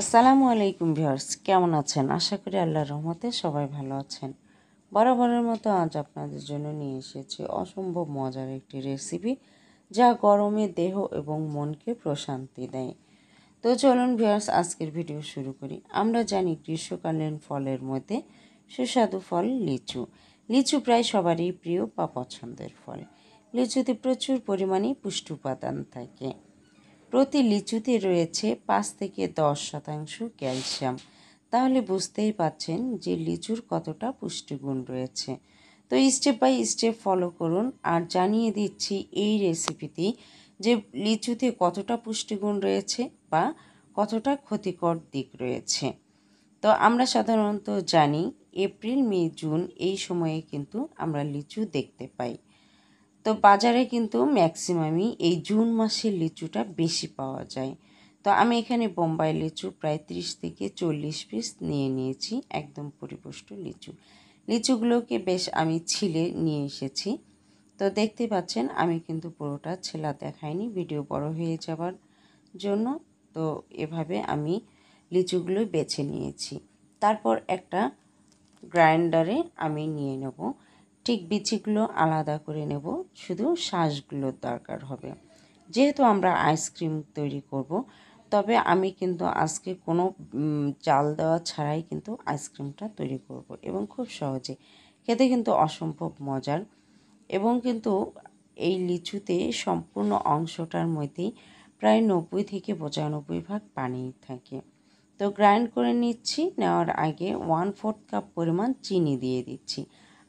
আসসালামু আলাইকুম ভিউয়ার্স কেমন আছেন আশা করি আল্লাহর রহমতে সবাই ভালো আছেন বরাবরের মতো আজ আপনাদের জন্য নিয়ে এসেছি অসম্ভব মজার একটি রেসিপি যা গরমে দেহ এবং মনকে প্রশান্তি দেয় তো চলুন ভিউয়ার্স আজকের ভিডিও শুরু করি আমরা জানি গ্রীষ্মকালীন ফলের মধ্যে সুস্বাদু ফল লিচু লিচু প্রায় সবারই প্রিয় বা পছন্দের ফল লিচুতে প্রচুর পরিমাণে পুষ্টি উপাদান থাকে প্রতি লিচুতে রয়েছে পাঁচ থেকে দশ শতাংশ ক্যালসিয়াম তাহলে বুঝতেই পাচ্ছেন যে লিচুর কতটা পুষ্টিগুণ রয়েছে তো স্টেপ বাই স্টেপ ফলো করুন আর জানিয়ে দিচ্ছি এই রেসিপিটি যে লিচুতে কতটা পুষ্টিগুণ রয়েছে বা কতটা ক্ষতিকর দিক রয়েছে তো আমরা সাধারণত জানি এপ্রিল মে জুন এই সময়ে কিন্তু আমরা লিচু দেখতে পাই তো বাজারে কিন্তু ম্যাক্সিমামই এই জুন মাসের লিচুটা বেশি পাওয়া যায় তো আমি এখানে বোম্বাই লিচু প্রায় ত্রিশ থেকে চল্লিশ পিস নিয়ে নিয়েছি একদম পরিপুষ্ট লিচু লিচুগুলোকে বেশ আমি ছিলে নিয়ে এসেছি তো দেখতে পাচ্ছেন আমি কিন্তু পুরোটা ছেলা দেখাইনি ভিডিও বড় হয়ে যাবার জন্য তো এভাবে আমি লিচুগুলো বেছে নিয়েছি তারপর একটা গ্রাইন্ডারে আমি নিয়ে নেব ঠিক বিচিগুলো আলাদা করে নেব শুধু শ্বাসগুলোর দরকার হবে যেহেতু আমরা আইসক্রিম তৈরি করব তবে আমি কিন্তু আজকে কোনো চাল দেওয়া ছাড়াই কিন্তু আইসক্রিমটা তৈরি করব এবং খুব সহজে খেতে কিন্তু অসম্ভব মজার এবং কিন্তু এই লিচুতে সম্পূর্ণ অংশটার মধ্যেই প্রায় নব্বই থেকে পঁচানব্বই ভাগ পানি থাকে তো গ্রাইন্ড করে নিচ্ছি নেওয়ার আগে ওয়ান ফোর্থ কাপ পরিমাণ চিনি দিয়ে দিচ্ছি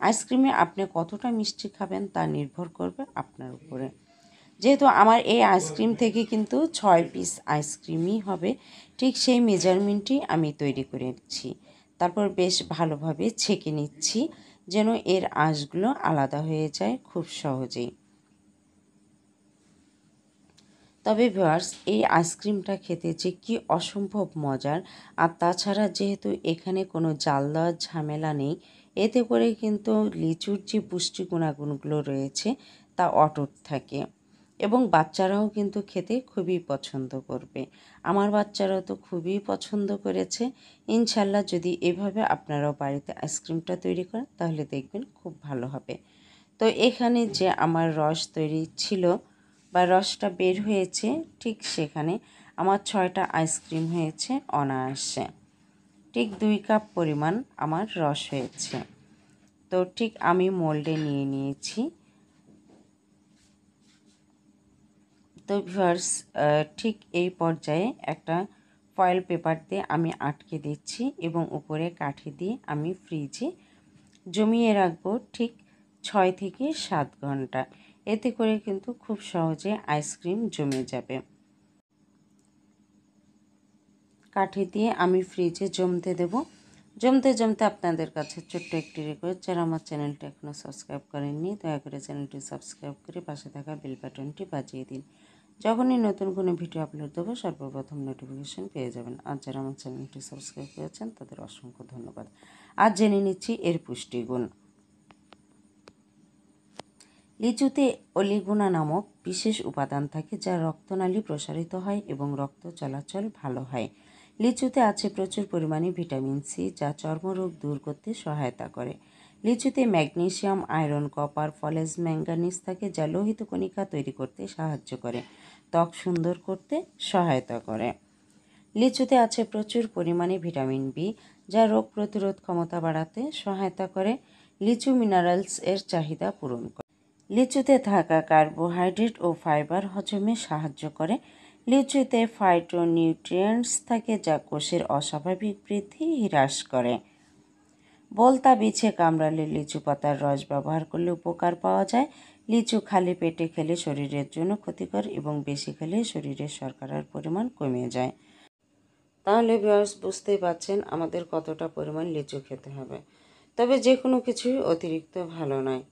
আইসক্রিমে আপনি কতটা মিষ্টি খাবেন তা নির্ভর করবে আপনার উপরে যেহেতু আমার এই আইসক্রিম থেকে কিন্তু ছয় পিস আইসক্রিমই হবে ঠিক সেই মেজারমেন্টই আমি তৈরি করেছি তারপর বেশ ভালোভাবে ছেঁকে নিচ্ছি যেন এর আঁশগুলো আলাদা হয়ে যায় খুব সহজেই তবে ভিউয়ার্স এই আইসক্রিমটা খেতে যে কি অসম্ভব মজার আর তাছাড়া যেহেতু এখানে কোনো জাল দেওয়ার ঝামেলা নেই এতে করে কিন্তু লিচুর যে পুষ্টি গুণাগুণগুলো রয়েছে তা অটুট থাকে এবং বাচ্চারাও কিন্তু খেতে খুবই পছন্দ করবে আমার বাচ্চারাও তো খুবই পছন্দ করেছে ইনশাল্লাহ যদি এভাবে আপনারাও বাড়িতে আইসক্রিমটা তৈরি করেন তাহলে দেখবেন খুব ভালো হবে তো এখানে যে আমার রস তৈরি ছিল বা রসটা বের হয়েছে ঠিক সেখানে আমার ছয়টা আইসক্রিম হয়েছে অনায়াসে ঠিক দুই কাপ পরিমাণ আমার রস হয়েছে তো ঠিক আমি মোল্ডে নিয়ে নিয়েছি তো ভিউয়ার্স ঠিক এই পর্যায়ে একটা ফয়েল পেপার দিয়ে আমি আটকে দিচ্ছি এবং উপরে কাঠি দিয়ে আমি ফ্রিজে জমিয়ে রাখবো ঠিক ছয় থেকে সাত ঘন্টা এতে করে কিন্তু খুব সহজে আইসক্রিম জমে যাবে কাঠি দিয়ে আমি ফ্রিজে জমতে দেব জমতে জমতে আপনাদের কাছে ছোট্ট একটি রিকোয়েস্ট যারা আমার চ্যানেলটা এখনও সাবস্ক্রাইব করেননি দয়া করে চ্যানেলটি সাবস্ক্রাইব করে পাশে থাকা বেল বাটনটি বাজিয়ে দিন যখনই নতুন কোনো ভিডিও আপলোড দেবো সর্বপ্রথম নোটিফিকেশান পেয়ে যাবেন আর যারা আমার চ্যানেলটি সাবস্ক্রাইব করেছেন তাদের অসংখ্য ধন্যবাদ আর জেনে নিচ্ছি এর পুষ্টিগুণ লিচুতে অলিগুনা নামক বিশেষ উপাদান থাকে যা রক্তনালী প্রসারিত হয় এবং রক্ত চলাচল ভালো হয় লিচুতে আছে প্রচুর পরিমাণে ভিটামিন সি যা চর্মরোগ দূর করতে সহায়তা করে লিচুতে magnesium iron copper folate manganese থাকে যা লোহিত কণিকা তৈরি করতে সাহায্য করে ত্বক সুন্দর করতে সহায়তা করে লিচুতে আছে প্রচুর পরিমাণে ভিটামিন বি যা রোগ প্রতিরোধ ক্ষমতা বাড়াতে সহায়তা করে লিচু মিনারেলস এর চাহিদা পূরণ করে লিচুতে থাকা কার্বোহাইড্রেট ও ফাইবার হজমে সাহায্য করে লিচুতে ফাইটোনিউট্রিয়েন্টস থাকে যা কোষের অস্বাভাবিক বৃদ্ধি হ্রাস করে বলতা বিছে কামড়ালে লিচু পাতার রস ব্যবহার করলে উপকার পাওয়া যায় লিচু খালি পেটে খেলে শরীরের জন্য ক্ষতিকর এবং বেশি খেলে শরীরের শর্করার পরিমাণ কমে যায় তাহলে ভিউয়ার্স বুঝতেই পারছেন আমাদের কতটা পরিমাণ লিচু খেতে হবে তবে যে কোনো কিছুই অতিরিক্ত ভালো নয়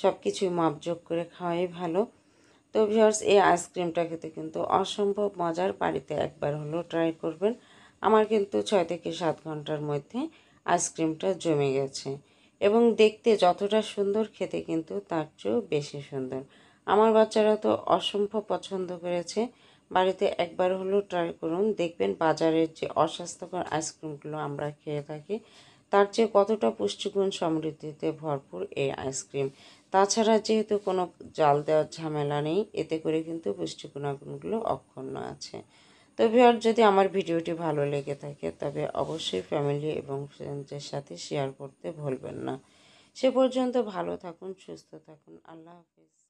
সব কিছুই মাপযোগ করে খাওয়াই ভালো তো ভিওর্স এই আইসক্রিমটা খেতে কিন্তু অসম্ভব মজার বাড়িতে একবার হলেও ট্রাই করবেন আমার কিন্তু ছয় থেকে সাত ঘন্টার মধ্যে আইসক্রিমটা জমে গেছে এবং দেখতে যতটা সুন্দর খেতে কিন্তু তার চেয়েও বেশি সুন্দর আমার বাচ্চারা তো অসম্ভব পছন্দ করেছে বাড়িতে একবার হলেও ট্রাই করুন দেখবেন বাজারের যে অস্বাস্থ্যকর আইসক্রিমগুলো আমরা খেয়ে থাকি তার চেয়ে কতটা পুষ্টিগুণ সমৃদ্ধিতে ভরপুর এই আইসক্রিম তাছাড়া যেহেতু কোনো জাল দেওয়ার ঝামেলা নেই এতে করে কিন্তু পুষ্টিগুণাগুণগুলো অক্ষুণ্ণ আছে তো ভিওর যদি আমার ভিডিওটি ভালো লেগে থাকে তবে অবশ্যই ফ্যামিলি এবং ফ্রেন্ডসদের সাথে শেয়ার করতে ভুলবেন না সে পর্যন্ত ভালো থাকুন সুস্থ থাকুন আল্লাহ হাফিজ